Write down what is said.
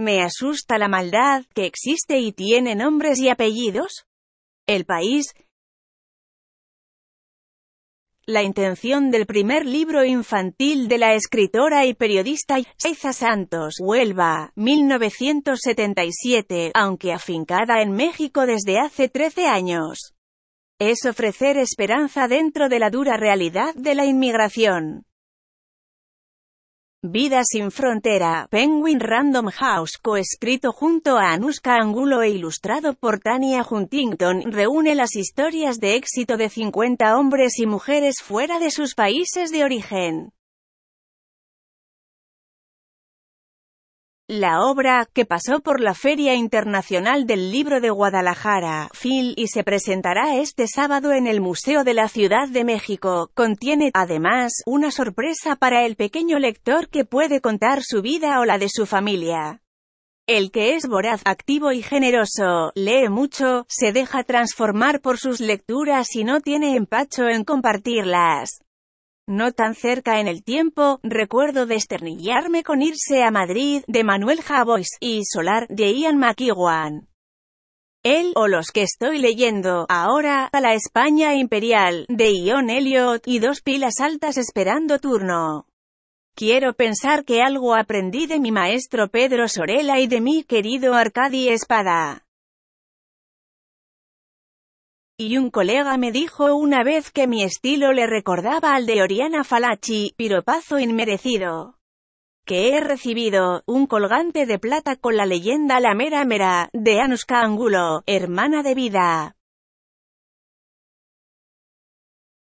Me asusta la maldad que existe y tiene nombres y apellidos. El país. La intención del primer libro infantil de la escritora y periodista Seiza Santos, Huelva, 1977, aunque afincada en México desde hace 13 años. Es ofrecer esperanza dentro de la dura realidad de la inmigración. Vida sin frontera, Penguin Random House, coescrito junto a Anuska Angulo e ilustrado por Tania Huntington, reúne las historias de éxito de 50 hombres y mujeres fuera de sus países de origen. La obra, que pasó por la Feria Internacional del Libro de Guadalajara, FIL, y se presentará este sábado en el Museo de la Ciudad de México, contiene, además, una sorpresa para el pequeño lector que puede contar su vida o la de su familia. El que es voraz, activo y generoso, lee mucho, se deja transformar por sus lecturas y no tiene empacho en compartirlas. No tan cerca en el tiempo, recuerdo desternillarme con Irse a Madrid, de Manuel Javois, y Solar, de Ian McEwan. Él, o los que estoy leyendo, ahora, a la España imperial, de Ion Elliot, y dos pilas altas esperando turno. Quiero pensar que algo aprendí de mi maestro Pedro Sorela y de mi querido Arcadi Espada. Y un colega me dijo una vez que mi estilo le recordaba al de Oriana Falachi, piropazo inmerecido. Que he recibido, un colgante de plata con la leyenda La Mera Mera, de Anuska Angulo, hermana de vida.